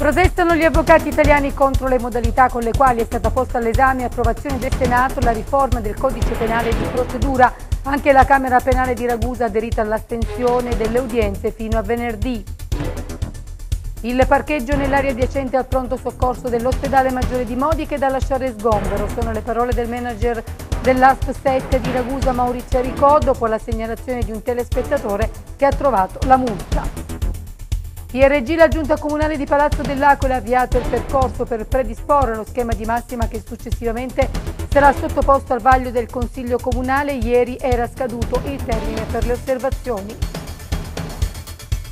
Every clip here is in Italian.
Protestano gli avvocati italiani contro le modalità con le quali è stata posta all'esame e approvazione del Senato la riforma del codice penale di procedura. Anche la Camera Penale di Ragusa ha aderito all'astensione delle udienze fino a venerdì. Il parcheggio nell'area adiacente al pronto soccorso dell'ospedale Maggiore di Modi che da lasciare sgombero sono le parole del manager dell'Ast 7 di Ragusa Maurizio Ricò dopo la segnalazione di un telespettatore che ha trovato la multa. IRG la Giunta Comunale di Palazzo dell'Aquila ha avviato il percorso per predisporre lo schema di massima che successivamente sarà sottoposto al vaglio del Consiglio Comunale. Ieri era scaduto il termine per le osservazioni.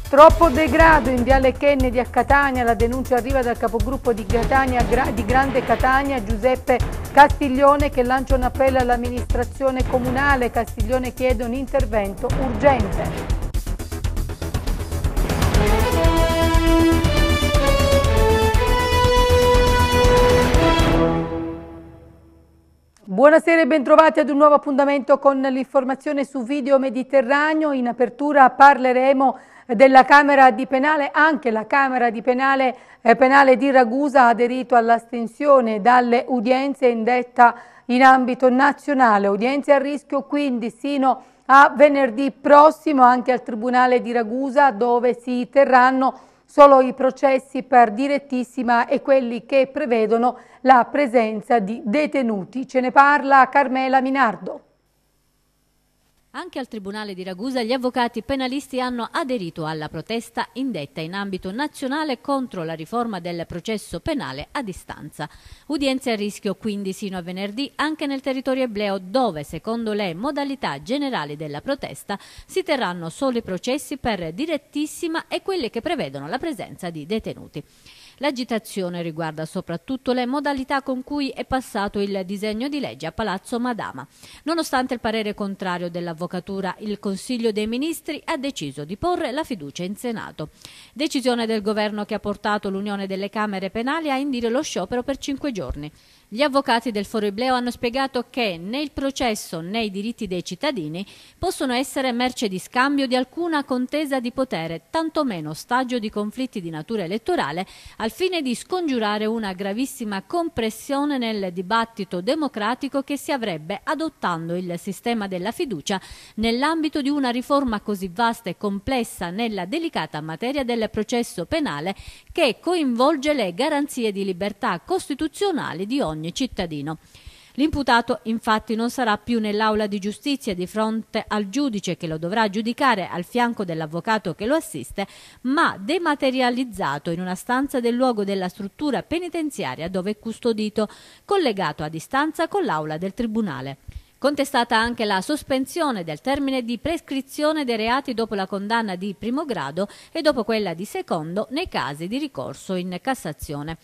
Troppo degrado in Viale Kennedy a Catania, la denuncia arriva dal capogruppo di, Catania, di Grande Catania Giuseppe Castiglione che lancia un appello all'amministrazione comunale. Castiglione chiede un intervento urgente. Buonasera e bentrovati ad un nuovo appuntamento con l'informazione su Video Mediterraneo. In apertura parleremo della Camera di Penale, anche la Camera di Penale, eh, penale di Ragusa ha aderito all'astensione dalle udienze indetta in ambito nazionale. Udienze a rischio quindi sino a venerdì prossimo anche al Tribunale di Ragusa dove si terranno solo i processi per direttissima e quelli che prevedono la presenza di detenuti. Ce ne parla Carmela Minardo. Anche al Tribunale di Ragusa gli avvocati penalisti hanno aderito alla protesta indetta in ambito nazionale contro la riforma del processo penale a distanza. Udienze a rischio quindi sino a venerdì anche nel territorio ebleo dove, secondo le modalità generali della protesta, si terranno solo i processi per direttissima e quelli che prevedono la presenza di detenuti. L'agitazione riguarda soprattutto le modalità con cui è passato il disegno di legge a Palazzo Madama. Nonostante il parere contrario dell'avvocatura, il Consiglio dei Ministri ha deciso di porre la fiducia in Senato. Decisione del governo che ha portato l'Unione delle Camere Penali a indire lo sciopero per cinque giorni. Gli avvocati del Foro Ibleo hanno spiegato che né il processo né i diritti dei cittadini possono essere merce di scambio di alcuna contesa di potere, tantomeno stagio di conflitti di natura elettorale, al fine di scongiurare una gravissima compressione nel dibattito democratico che si avrebbe adottando il sistema della fiducia nell'ambito di una riforma così vasta e complessa nella delicata materia del processo penale che coinvolge le garanzie di libertà costituzionali di ogni ogni cittadino. L'imputato infatti non sarà più nell'aula di giustizia di fronte al giudice che lo dovrà giudicare al fianco dell'avvocato che lo assiste, ma dematerializzato in una stanza del luogo della struttura penitenziaria dove è custodito, collegato a distanza con l'aula del tribunale. Contestata anche la sospensione del termine di prescrizione dei reati dopo la condanna di primo grado e dopo quella di secondo nei casi di ricorso in Cassazione.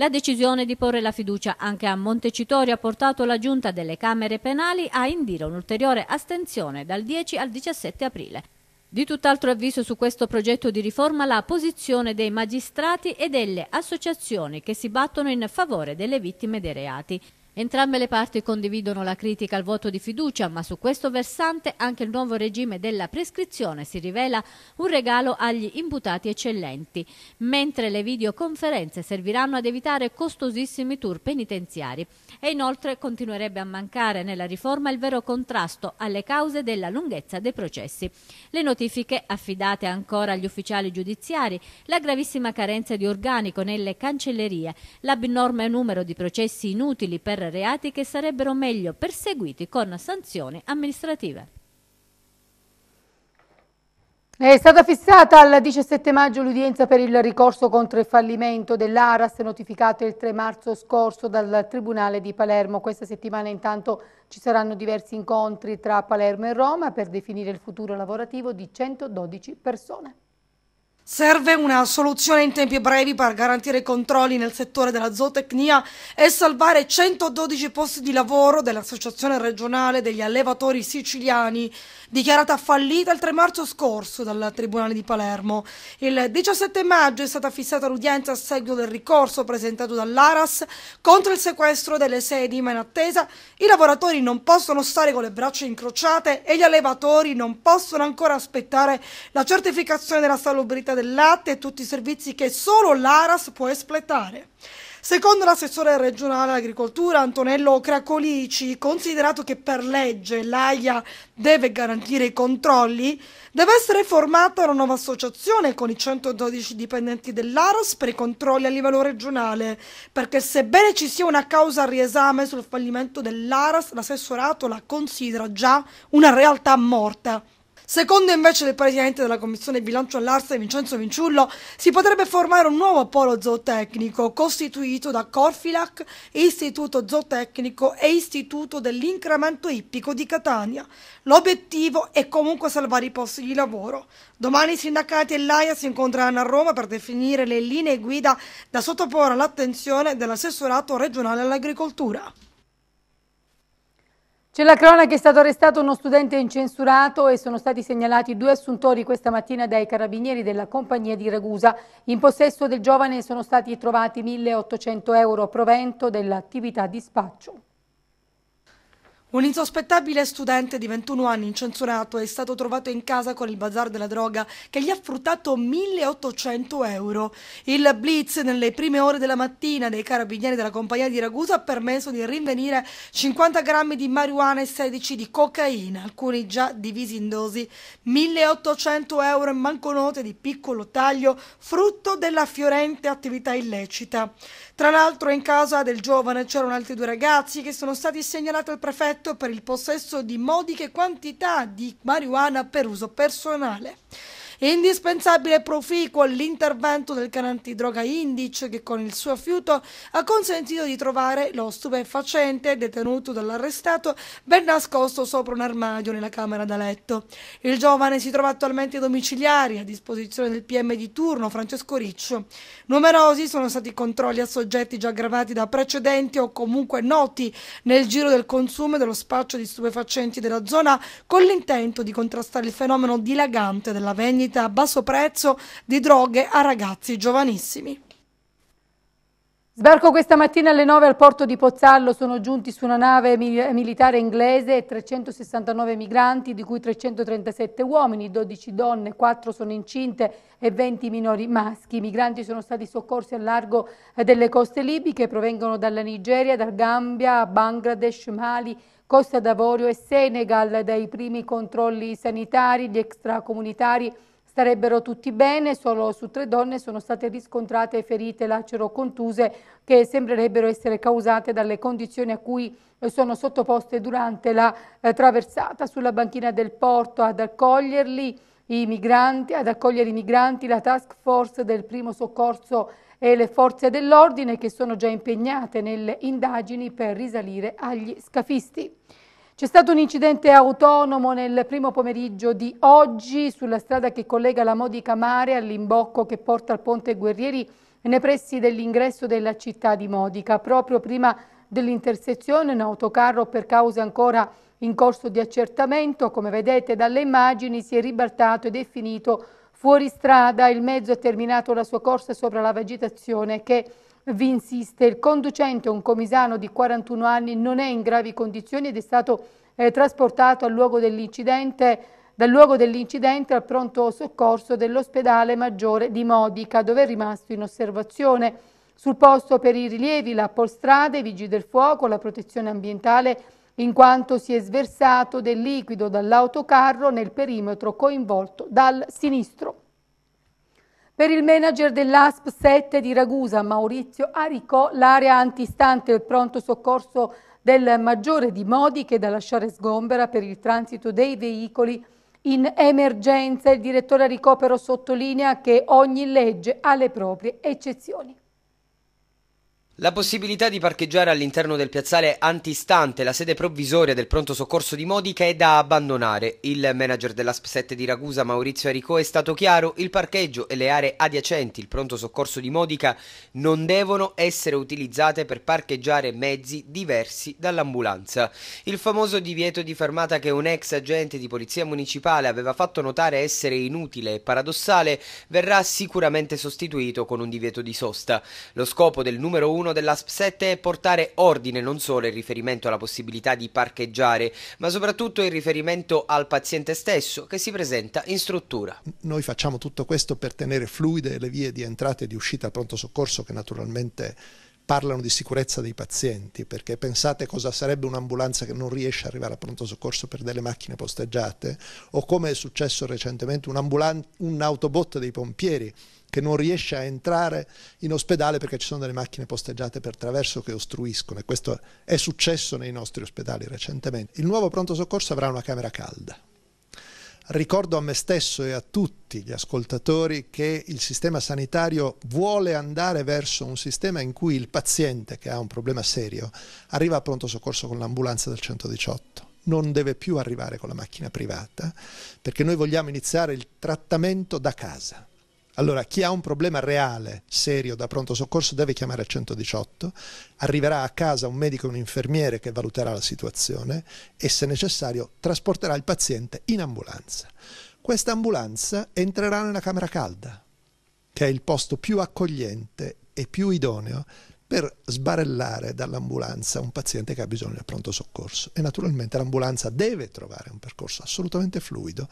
La decisione di porre la fiducia anche a Montecitorio ha portato la giunta delle Camere penali a indire un'ulteriore astensione dal 10 al 17 aprile. Di tutt'altro avviso su questo progetto di riforma la posizione dei magistrati e delle associazioni che si battono in favore delle vittime dei reati. Entrambe le parti condividono la critica al voto di fiducia, ma su questo versante anche il nuovo regime della prescrizione si rivela un regalo agli imputati eccellenti, mentre le videoconferenze serviranno ad evitare costosissimi tour penitenziari. E inoltre continuerebbe a mancare nella riforma il vero contrasto alle cause della lunghezza dei processi. Le notifiche affidate ancora agli ufficiali giudiziari, la gravissima carenza di organico nelle cancellerie, l'abnorme numero di processi inutili per reati che sarebbero meglio perseguiti con sanzioni amministrative. È stata fissata il 17 maggio l'udienza per il ricorso contro il fallimento dell'Aras notificato il 3 marzo scorso dal Tribunale di Palermo. Questa settimana intanto ci saranno diversi incontri tra Palermo e Roma per definire il futuro lavorativo di 112 persone. Serve una soluzione in tempi brevi per garantire i controlli nel settore della zootecnia e salvare 112 posti di lavoro dell'Associazione regionale degli allevatori siciliani, dichiarata fallita il 3 marzo scorso dal Tribunale di Palermo. Il 17 maggio è stata fissata l'udienza a seguito del ricorso presentato dall'Aras contro il sequestro delle sedi, ma in attesa i lavoratori non possono stare con le braccia incrociate e gli allevatori non possono ancora aspettare la certificazione della salubrità del latte e tutti i servizi che solo l'Aras può espletare. Secondo l'assessore regionale all'agricoltura Antonello Cracolici, considerato che per legge l'AIA deve garantire i controlli, deve essere formata una nuova associazione con i 112 dipendenti dell'ARAS per i controlli a livello regionale, perché sebbene ci sia una causa a riesame sul fallimento dell'Aras, l'assessorato la considera già una realtà morta. Secondo invece il presidente della commissione bilancio all'Arsa Vincenzo Vinciullo, si potrebbe formare un nuovo polo zootecnico costituito da Corfilac, Istituto Zootecnico e Istituto dell'incremento ippico di Catania. L'obiettivo è comunque salvare i posti di lavoro. Domani i sindacati e l'AIA si incontreranno a Roma per definire le linee guida da sottoporre all'attenzione dell'assessorato regionale all'agricoltura. C'è la cronaca, è stato arrestato uno studente incensurato e sono stati segnalati due assuntori questa mattina dai carabinieri della compagnia di Ragusa. In possesso del giovane sono stati trovati 1.800 euro provento dell'attività di spaccio. Un insospettabile studente di 21 anni incensurato è stato trovato in casa con il bazar della droga che gli ha fruttato 1800 euro. Il blitz nelle prime ore della mattina dei carabinieri della compagnia di Ragusa ha permesso di rinvenire 50 grammi di marijuana e 16 di cocaina, alcuni già divisi in dosi, 1800 euro in manconote di piccolo taglio, frutto della fiorente attività illecita. Tra l'altro in casa del giovane c'erano altri due ragazzi che sono stati segnalati al prefetto per il possesso di modiche quantità di marijuana per uso personale. È indispensabile e proficuo l'intervento del cane antidroga Indic che con il suo affiuto ha consentito di trovare lo stupefacente detenuto dall'arrestato ben nascosto sopra un armadio nella camera da letto. Il giovane si trova attualmente domiciliari a disposizione del PM di turno Francesco Riccio. Numerosi sono stati controlli a soggetti già aggravati da precedenti o comunque noti nel giro del consumo e dello spaccio di stupefacenti della zona con l'intento di contrastare il fenomeno dilagante della vendita vendita a basso prezzo di droghe a ragazzi giovanissimi. Sbarco questa mattina alle 9 al porto di Pozzallo, sono giunti su una nave militare inglese 369 migranti, di cui 337 uomini, 12 donne, 4 sono incinte e 20 minori maschi. I migranti sono stati soccorsi al largo delle coste libiche, provengono dalla Nigeria, dal Gambia, Bangladesh, Mali, Costa d'Avorio e Senegal, dai primi controlli sanitari, gli extracomunitari sono Starebbero tutti bene, solo su tre donne sono state riscontrate ferite lacero-contuse che sembrerebbero essere causate dalle condizioni a cui sono sottoposte durante la eh, traversata sulla banchina del porto ad accoglierli i migranti, ad accogliere i migranti, la task force del primo soccorso e le forze dell'ordine che sono già impegnate nelle indagini per risalire agli scafisti. C'è stato un incidente autonomo nel primo pomeriggio di oggi sulla strada che collega la Modica Mare all'imbocco che porta al Ponte Guerrieri nei pressi dell'ingresso della città di Modica. Proprio prima dell'intersezione un autocarro per cause ancora in corso di accertamento, come vedete dalle immagini, si è ribaltato ed è finito fuori strada. Il mezzo ha terminato la sua corsa sopra la vegetazione che vi insiste. Il conducente, un comisano di 41 anni, non è in gravi condizioni ed è stato eh, trasportato luogo dal luogo dell'incidente al pronto soccorso dell'ospedale maggiore di Modica, dove è rimasto in osservazione. Sul posto per i rilievi la Polstrada, i Vigili del Fuoco, la Protezione Ambientale, in quanto si è sversato del liquido dall'autocarro nel perimetro coinvolto dal sinistro. Per il manager dell'ASP 7 di Ragusa, Maurizio Aricò, l'area antistante il pronto soccorso del Maggiore di Modi che da lasciare sgombera per il transito dei veicoli in emergenza. Il direttore Aricò però sottolinea che ogni legge ha le proprie eccezioni. La possibilità di parcheggiare all'interno del piazzale antistante la sede provvisoria del pronto soccorso di Modica è da abbandonare. Il manager dell'ASP 7 di Ragusa, Maurizio Aricò, è stato chiaro, il parcheggio e le aree adiacenti il pronto soccorso di Modica non devono essere utilizzate per parcheggiare mezzi diversi dall'ambulanza. Il famoso divieto di fermata che un ex agente di polizia municipale aveva fatto notare essere inutile e paradossale verrà sicuramente sostituito con un divieto di sosta. Lo scopo del numero 1 all'interno dell'ASP 7 è portare ordine non solo in riferimento alla possibilità di parcheggiare, ma soprattutto in riferimento al paziente stesso che si presenta in struttura. Noi facciamo tutto questo per tenere fluide le vie di entrata e di uscita al pronto soccorso che naturalmente parlano di sicurezza dei pazienti, perché pensate cosa sarebbe un'ambulanza che non riesce ad arrivare al pronto soccorso per delle macchine posteggiate, o come è successo recentemente un, un autobot dei pompieri che non riesce a entrare in ospedale perché ci sono delle macchine posteggiate per traverso che ostruiscono e questo è successo nei nostri ospedali recentemente. Il nuovo pronto soccorso avrà una camera calda. Ricordo a me stesso e a tutti gli ascoltatori che il sistema sanitario vuole andare verso un sistema in cui il paziente che ha un problema serio arriva a pronto soccorso con l'ambulanza del 118 non deve più arrivare con la macchina privata, perché noi vogliamo iniziare il trattamento da casa. Allora, chi ha un problema reale, serio, da pronto soccorso deve chiamare il 118, arriverà a casa un medico e un infermiere che valuterà la situazione e, se necessario, trasporterà il paziente in ambulanza. Questa ambulanza entrerà nella camera calda, che è il posto più accogliente e più idoneo per sbarellare dall'ambulanza un paziente che ha bisogno del pronto soccorso e naturalmente l'ambulanza deve trovare un percorso assolutamente fluido.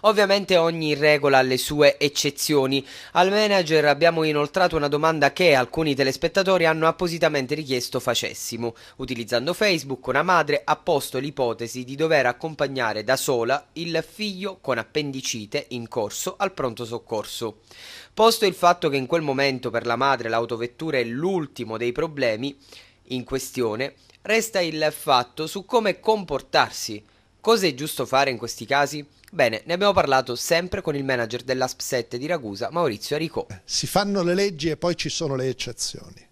Ovviamente ogni regola ha le sue eccezioni. Al manager abbiamo inoltrato una domanda che alcuni telespettatori hanno appositamente richiesto facessimo. Utilizzando Facebook una madre ha posto l'ipotesi di dover accompagnare da sola il figlio con appendicite in corso al pronto soccorso. Posto il fatto che in quel momento per la madre l'autovettura è l'ultimo dei problemi in questione, resta il fatto su come comportarsi. Cosa è giusto fare in questi casi? Bene, ne abbiamo parlato sempre con il manager dell'ASP 7 di Ragusa, Maurizio Aricò. Eh, si fanno le leggi e poi ci sono le eccezioni,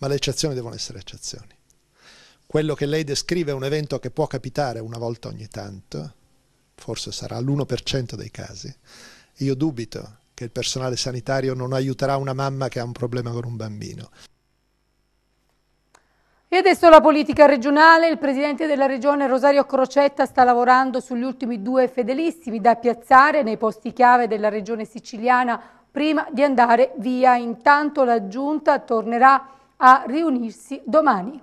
ma le eccezioni devono essere eccezioni. Quello che lei descrive è un evento che può capitare una volta ogni tanto, forse sarà l'1% dei casi. Io dubito che il personale sanitario non aiuterà una mamma che ha un problema con un bambino. E adesso la politica regionale, il presidente della regione Rosario Crocetta sta lavorando sugli ultimi due fedelissimi da piazzare nei posti chiave della regione siciliana prima di andare via. Intanto la giunta tornerà a riunirsi domani.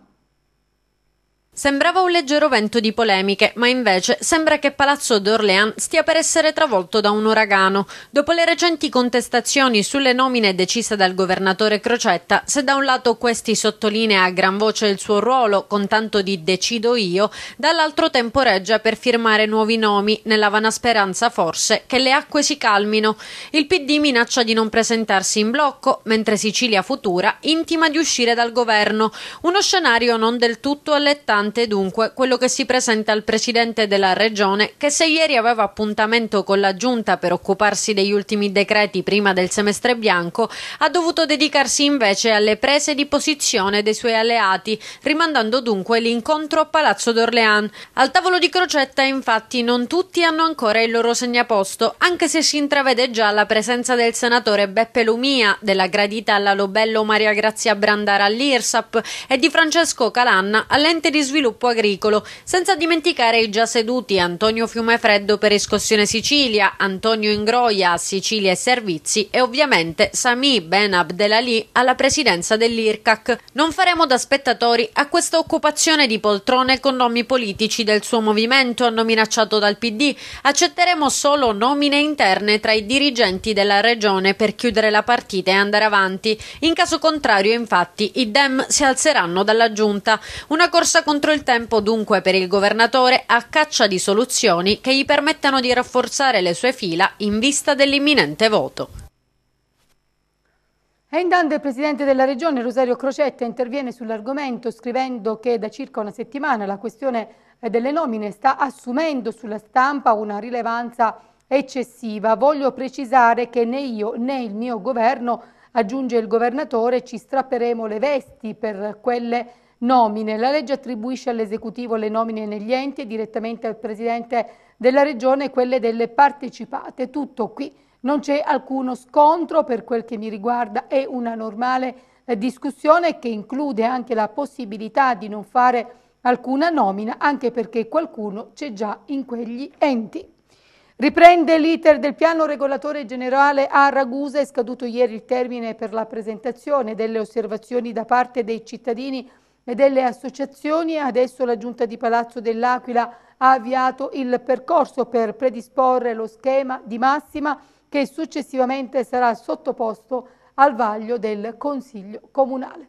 Sembrava un leggero vento di polemiche, ma invece sembra che Palazzo d'Orléans stia per essere travolto da un uragano. Dopo le recenti contestazioni sulle nomine decise dal governatore Crocetta, se da un lato questi sottolinea a gran voce il suo ruolo con tanto di decido io, dall'altro temporeggia per firmare nuovi nomi, nella vana speranza forse che le acque si calmino. Il PD minaccia di non presentarsi in blocco, mentre Sicilia Futura intima di uscire dal governo. Uno scenario non del tutto allettante importante dunque quello che si presenta al presidente della regione che se ieri aveva appuntamento con la giunta per occuparsi degli ultimi decreti prima del semestre bianco, ha dovuto dedicarsi invece alle prese di posizione dei suoi alleati, rimandando dunque l'incontro a Palazzo d'Orléans. Al tavolo di crocetta infatti non tutti hanno ancora il loro segnaposto, anche se si intravede già la presenza del senatore Beppe Lumia, della gradita alla Lobello Maria Grazia Brandara all'IRSAP e di Francesco Calanna all'ente di sviluppo sviluppo agricolo, senza dimenticare i già seduti Antonio Fiumefreddo per Escossione Sicilia, Antonio Ingroia a Sicilia e Servizi e ovviamente Sami Ben Abdelali alla presidenza dell'IRCAC. Non faremo da spettatori a questa occupazione di poltrone con nomi politici del suo movimento, hanno minacciato dal PD. Accetteremo solo nomine interne tra i dirigenti della regione per chiudere la partita e andare avanti. In caso contrario, infatti, i Dem si alzeranno dalla giunta. Una corsa contro Entro il tempo dunque per il governatore a caccia di soluzioni che gli permettano di rafforzare le sue fila in vista dell'imminente voto. E intanto il Presidente della Regione Rosario Crocetta interviene sull'argomento scrivendo che da circa una settimana la questione eh, delle nomine sta assumendo sulla stampa una rilevanza eccessiva. Voglio precisare che né io né il mio governo, aggiunge il governatore, ci strapperemo le vesti per quelle Nomine. La legge attribuisce all'esecutivo le nomine negli enti e direttamente al presidente della regione quelle delle partecipate. Tutto qui. Non c'è alcuno scontro per quel che mi riguarda, è una normale eh, discussione che include anche la possibilità di non fare alcuna nomina, anche perché qualcuno c'è già in quegli enti. Riprende l'iter del piano regolatore generale a Ragusa, è scaduto ieri il termine per la presentazione delle osservazioni da parte dei cittadini e delle associazioni. Adesso la Giunta di Palazzo dell'Aquila ha avviato il percorso per predisporre lo schema di massima che successivamente sarà sottoposto al vaglio del Consiglio Comunale.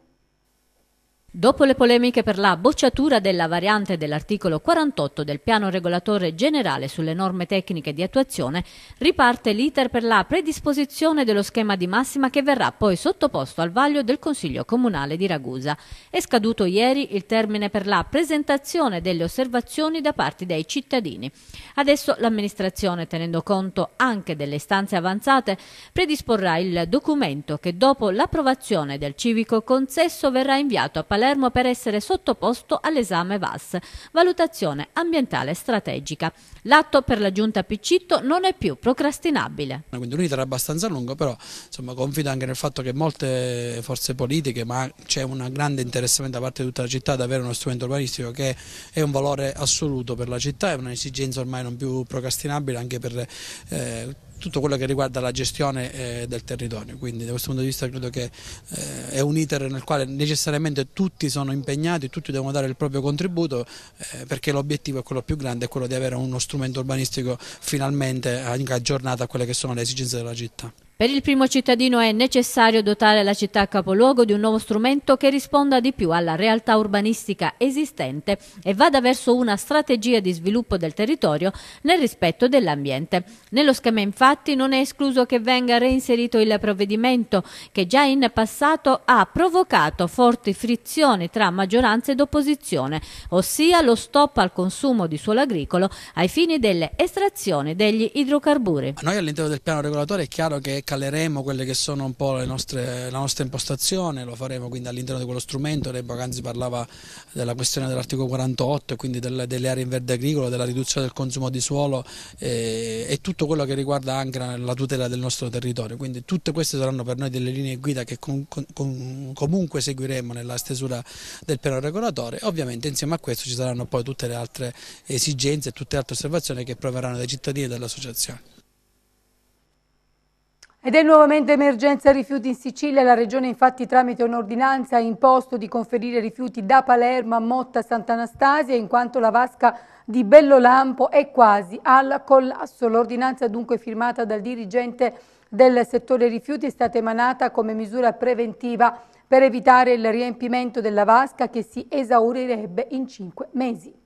Dopo le polemiche per la bocciatura della variante dell'articolo 48 del piano regolatore generale sulle norme tecniche di attuazione, riparte l'iter per la predisposizione dello schema di massima che verrà poi sottoposto al vaglio del Consiglio Comunale di Ragusa. È scaduto ieri il termine per la presentazione delle osservazioni da parte dei cittadini. Adesso l'amministrazione, tenendo conto anche delle istanze avanzate, predisporrà il documento che dopo l'approvazione del civico consesso verrà inviato a Palazzo Palermo per essere sottoposto all'esame VAS, valutazione ambientale strategica. L'atto per la giunta Piccitto non è più procrastinabile. Quindi un iter abbastanza lungo, però insomma, confido anche nel fatto che molte forze politiche, ma c'è un grande interessamento da parte di tutta la città ad avere uno strumento urbanistico che è un valore assoluto per la città, è un'esigenza ormai non più procrastinabile anche per... Eh, tutto quello che riguarda la gestione eh, del territorio, quindi da questo punto di vista credo che eh, è un iter nel quale necessariamente tutti sono impegnati, tutti devono dare il proprio contributo eh, perché l'obiettivo è quello più grande, è quello di avere uno strumento urbanistico finalmente aggiornato a quelle che sono le esigenze della città. Per il primo cittadino è necessario dotare la città capoluogo di un nuovo strumento che risponda di più alla realtà urbanistica esistente e vada verso una strategia di sviluppo del territorio nel rispetto dell'ambiente. Nello schema infatti non è escluso che venga reinserito il provvedimento che già in passato ha provocato forti frizioni tra maggioranza ed opposizione, ossia lo stop al consumo di suolo agricolo ai fini delle estrazioni degli idrocarburi. Noi all'interno del piano regolatore è chiaro che caleremo quelle che sono un po' nostre, la nostra impostazione, lo faremo quindi all'interno di quello strumento, lei poc'anzi parlava della questione dell'articolo 48 e quindi delle, delle, aree in verde agricolo, della riduzione del consumo di suolo eh, e tutto quello che riguarda anche la tutela del nostro territorio, quindi tutte queste saranno per noi delle linee guida che con, con, comunque seguiremo nella stesura del piano regolatore, ovviamente insieme a questo ci saranno poi tutte le altre esigenze e tutte le altre osservazioni che proveranno dai cittadini e dalle associazioni. Ed è nuovamente emergenza rifiuti in Sicilia, la regione infatti tramite un'ordinanza ha imposto di conferire rifiuti da Palermo a Motta Sant'Anastasia in quanto la vasca di Bellolampo è quasi al collasso. L'ordinanza dunque firmata dal dirigente del settore rifiuti è stata emanata come misura preventiva per evitare il riempimento della vasca che si esaurirebbe in cinque mesi.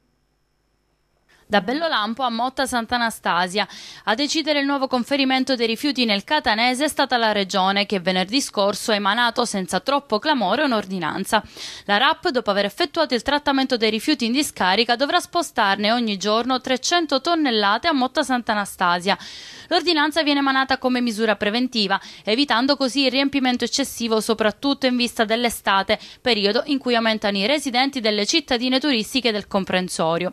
Da Bellolampo a Motta Sant'Anastasia. A decidere il nuovo conferimento dei rifiuti nel Catanese è stata la Regione che venerdì scorso ha emanato senza troppo clamore un'ordinanza. La RAP, dopo aver effettuato il trattamento dei rifiuti in discarica, dovrà spostarne ogni giorno 300 tonnellate a Motta Sant'Anastasia. L'ordinanza viene emanata come misura preventiva, evitando così il riempimento eccessivo soprattutto in vista dell'estate, periodo in cui aumentano i residenti delle cittadine turistiche del comprensorio.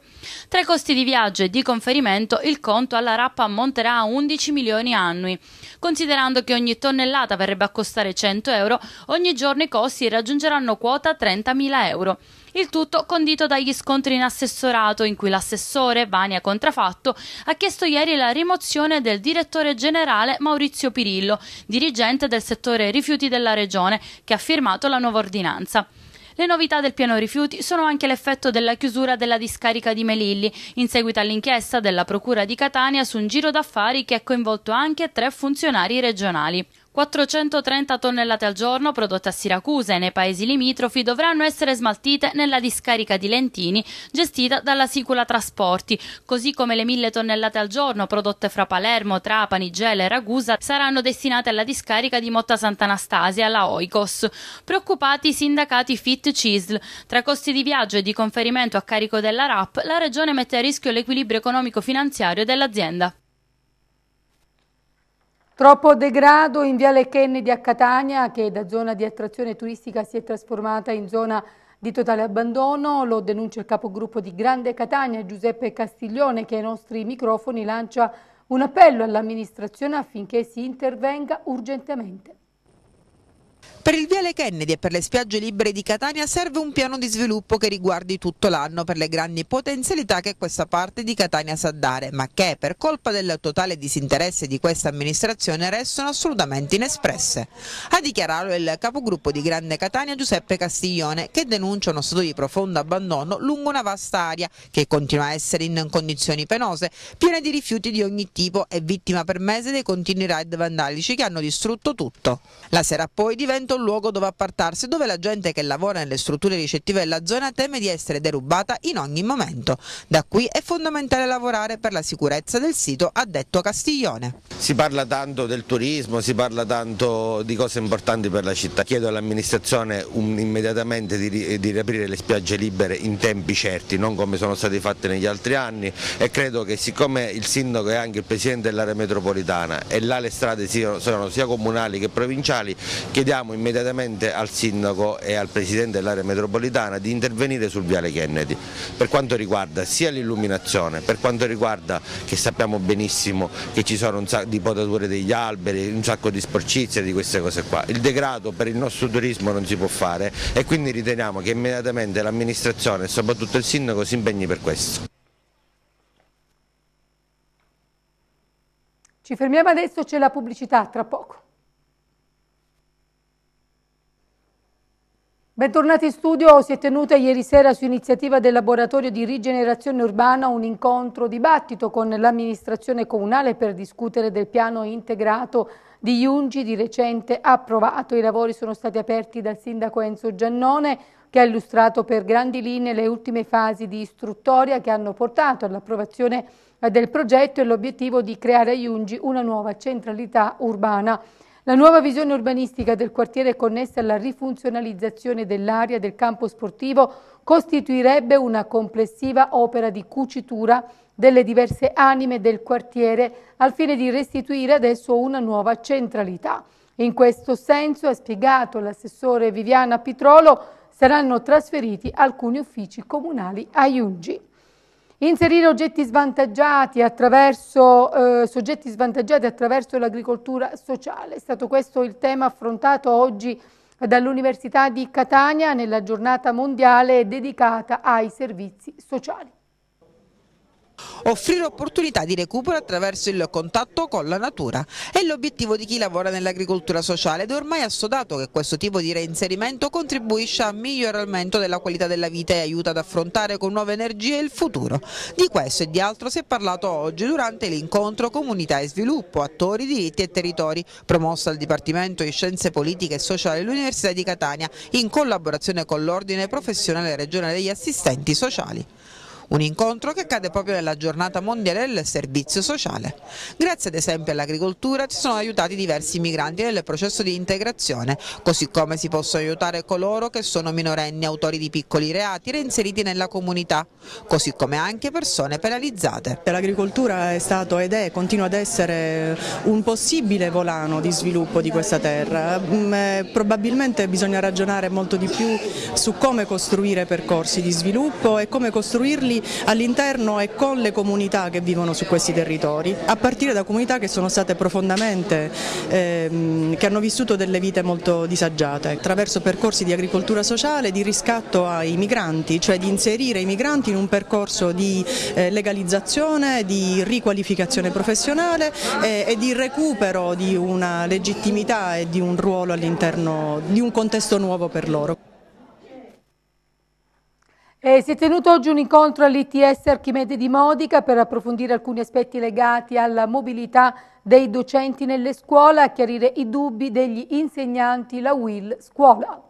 Tra i costi di di viaggio e di conferimento, il conto alla Rappa ammonterà a 11 milioni annui. Considerando che ogni tonnellata verrebbe a costare 100 euro, ogni giorno i costi raggiungeranno quota 30.000 euro. Il tutto condito dagli scontri in assessorato, in cui l'assessore, Vania Contrafatto, ha chiesto ieri la rimozione del direttore generale Maurizio Pirillo, dirigente del settore rifiuti della Regione, che ha firmato la nuova ordinanza. Le novità del piano rifiuti sono anche l'effetto della chiusura della discarica di Melilli, in seguito all'inchiesta della Procura di Catania su un giro d'affari che ha coinvolto anche tre funzionari regionali. 430 tonnellate al giorno prodotte a Siracusa e nei paesi limitrofi dovranno essere smaltite nella discarica di Lentini gestita dalla Sicula Trasporti, così come le 1000 tonnellate al giorno prodotte fra Palermo, Trapani, Gela e Ragusa saranno destinate alla discarica di Motta Sant'Anastasia, la Oikos. Preoccupati i sindacati Fit Cisl. Tra costi di viaggio e di conferimento a carico della RAP, la regione mette a rischio l'equilibrio economico-finanziario dell'azienda. Troppo degrado in Viale Kennedy a Catania che da zona di attrazione turistica si è trasformata in zona di totale abbandono, lo denuncia il capogruppo di Grande Catania Giuseppe Castiglione che ai nostri microfoni lancia un appello all'amministrazione affinché si intervenga urgentemente. Per il Viale Kennedy e per le spiagge libere di Catania serve un piano di sviluppo che riguardi tutto l'anno per le grandi potenzialità che questa parte di Catania sa dare, ma che per colpa del totale disinteresse di questa amministrazione restano assolutamente inespresse. A dichiararlo il capogruppo di Grande Catania Giuseppe Castiglione, che denuncia uno stato di profondo abbandono lungo una vasta area che continua a essere in condizioni penose, piena di rifiuti di ogni tipo e vittima per mese dei continui raid vandalici che hanno distrutto tutto. La sera poi diventa diventa un luogo dove appartarsi, dove la gente che lavora nelle strutture ricettive della zona teme di essere derubata in ogni momento. Da qui è fondamentale lavorare per la sicurezza del sito, ha detto Castiglione. Si parla tanto del turismo, si parla tanto di cose importanti per la città. Chiedo all'amministrazione immediatamente di, di riaprire le spiagge libere in tempi certi, non come sono state fatte negli altri anni e credo che siccome il sindaco è anche il presidente dell'area metropolitana e là le strade siano, siano sia comunali che provinciali, chiediamo in immediatamente al sindaco e al presidente dell'area metropolitana di intervenire sul viale Kennedy per quanto riguarda sia l'illuminazione, per quanto riguarda che sappiamo benissimo che ci sono un sacco di potature degli alberi, un sacco di sporcizia di queste cose qua. Il degrado per il nostro turismo non si può fare e quindi riteniamo che immediatamente l'amministrazione e soprattutto il sindaco si impegni per questo. Ci fermiamo adesso, c'è la pubblicità, tra poco. Bentornati in studio, si è tenuta ieri sera su iniziativa del Laboratorio di Rigenerazione Urbana un incontro dibattito con l'amministrazione comunale per discutere del piano integrato di Iungi di recente approvato. I lavori sono stati aperti dal sindaco Enzo Giannone che ha illustrato per grandi linee le ultime fasi di istruttoria che hanno portato all'approvazione del progetto e l'obiettivo di creare a Iungi una nuova centralità urbana. La nuova visione urbanistica del quartiere connessa alla rifunzionalizzazione dell'area del campo sportivo costituirebbe una complessiva opera di cucitura delle diverse anime del quartiere al fine di restituire adesso una nuova centralità. In questo senso, ha spiegato l'assessore Viviana Pitrolo, saranno trasferiti alcuni uffici comunali a Iungi. Inserire oggetti svantaggiati attraverso, eh, soggetti svantaggiati attraverso l'agricoltura sociale. È stato questo il tema affrontato oggi dall'Università di Catania nella giornata mondiale dedicata ai servizi sociali offrire opportunità di recupero attraverso il contatto con la natura. È l'obiettivo di chi lavora nell'agricoltura sociale ed è ormai assodato che questo tipo di reinserimento contribuisce al miglioramento della qualità della vita e aiuta ad affrontare con nuove energie il futuro. Di questo e di altro si è parlato oggi durante l'incontro Comunità e Sviluppo, Attori, Diritti e Territori, promosso al Dipartimento di Scienze Politiche e Sociali dell'Università di Catania in collaborazione con l'Ordine Professionale Regionale degli Assistenti Sociali. Un incontro che cade proprio nella giornata mondiale del servizio sociale. Grazie ad esempio all'agricoltura ci sono aiutati diversi migranti nel processo di integrazione, così come si possono aiutare coloro che sono minorenni autori di piccoli reati reinseriti nella comunità, così come anche persone penalizzate. L'agricoltura è stato ed è, continua ad essere un possibile volano di sviluppo di questa terra. Mm, eh, probabilmente bisogna ragionare molto di più su come costruire percorsi di sviluppo e come costruirli all'interno e con le comunità che vivono su questi territori, a partire da comunità che sono state profondamente, ehm, che hanno vissuto delle vite molto disagiate, attraverso percorsi di agricoltura sociale, di riscatto ai migranti, cioè di inserire i migranti in un percorso di eh, legalizzazione, di riqualificazione professionale eh, e di recupero di una legittimità e di un ruolo all'interno di un contesto nuovo per loro. Eh, si è tenuto oggi un incontro all'ITS Archimede di Modica per approfondire alcuni aspetti legati alla mobilità dei docenti nelle scuole, a chiarire i dubbi degli insegnanti, la WIL Scuola.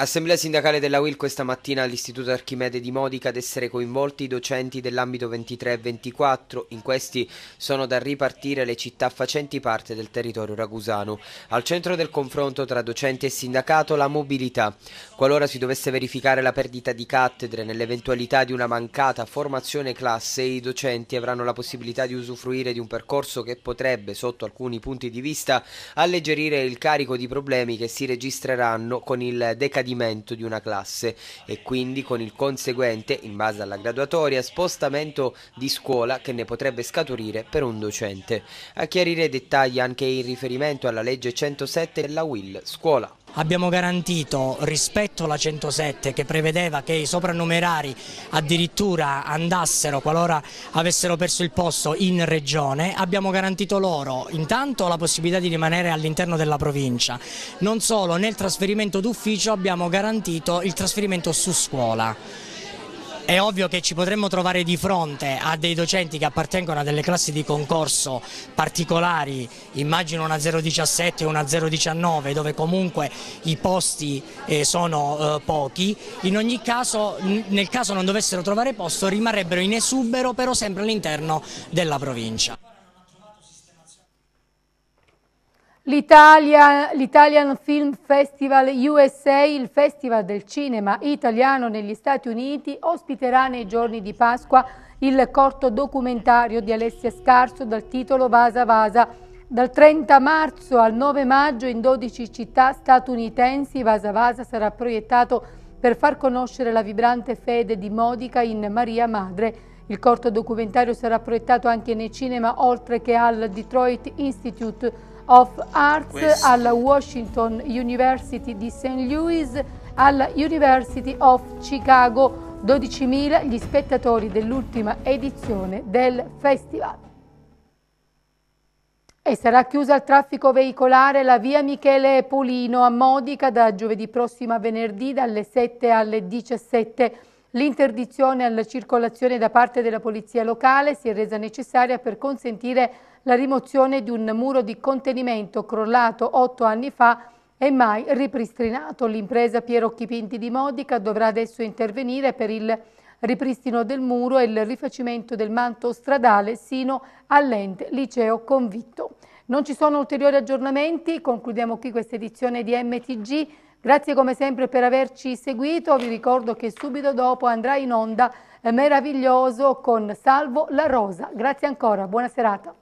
Assemblea sindacale della UIL questa mattina all'Istituto Archimede di Modica ad essere coinvolti i docenti dell'ambito 23 e 24. In questi sono da ripartire le città facenti parte del territorio ragusano. Al centro del confronto tra docenti e sindacato la mobilità. Qualora si dovesse verificare la perdita di cattedre nell'eventualità di una mancata formazione classe, i docenti avranno la possibilità di usufruire di un percorso che potrebbe, sotto alcuni punti di vista, alleggerire il carico di problemi che si registreranno con il decadimento gradimento di una classe e quindi con il conseguente, in base alla graduatoria, spostamento di scuola che ne potrebbe scaturire per un docente. A chiarire i dettagli anche in riferimento alla legge 107 della Will Scuola. Abbiamo garantito rispetto alla 107 che prevedeva che i soprannumerari addirittura andassero qualora avessero perso il posto in regione, abbiamo garantito loro intanto la possibilità di rimanere all'interno della provincia, non solo nel trasferimento d'ufficio abbiamo garantito il trasferimento su scuola. È ovvio che ci potremmo trovare di fronte a dei docenti che appartengono a delle classi di concorso particolari, immagino una 017 o una 019 dove comunque i posti eh, sono eh, pochi, in ogni caso nel caso non dovessero trovare posto rimarrebbero in esubero però sempre all'interno della provincia. L'Italian Film Festival USA, il festival del cinema italiano negli Stati Uniti, ospiterà nei giorni di Pasqua il corto documentario di Alessia Scarso dal titolo Vasa Vasa. Dal 30 marzo al 9 maggio in 12 città statunitensi Vasa Vasa sarà proiettato per far conoscere la vibrante fede di Modica in Maria Madre. Il corto documentario sarà proiettato anche nei cinema oltre che al Detroit Institute of Arts Questo. alla Washington University di St. Louis, alla University of Chicago. 12.000 gli spettatori dell'ultima edizione del festival. E sarà chiusa al traffico veicolare la via Michele Polino a Modica da giovedì prossimo a venerdì dalle 7 alle 17. L'interdizione alla circolazione da parte della polizia locale si è resa necessaria per consentire la rimozione di un muro di contenimento crollato otto anni fa e mai ripristinato. L'impresa Pierocchi Pinti di Modica dovrà adesso intervenire per il ripristino del muro e il rifacimento del manto stradale sino all'ente liceo convitto. Non ci sono ulteriori aggiornamenti, concludiamo qui questa edizione di MTG. Grazie come sempre per averci seguito, vi ricordo che subito dopo andrà in onda eh, meraviglioso con Salvo La Rosa. Grazie ancora, buona serata.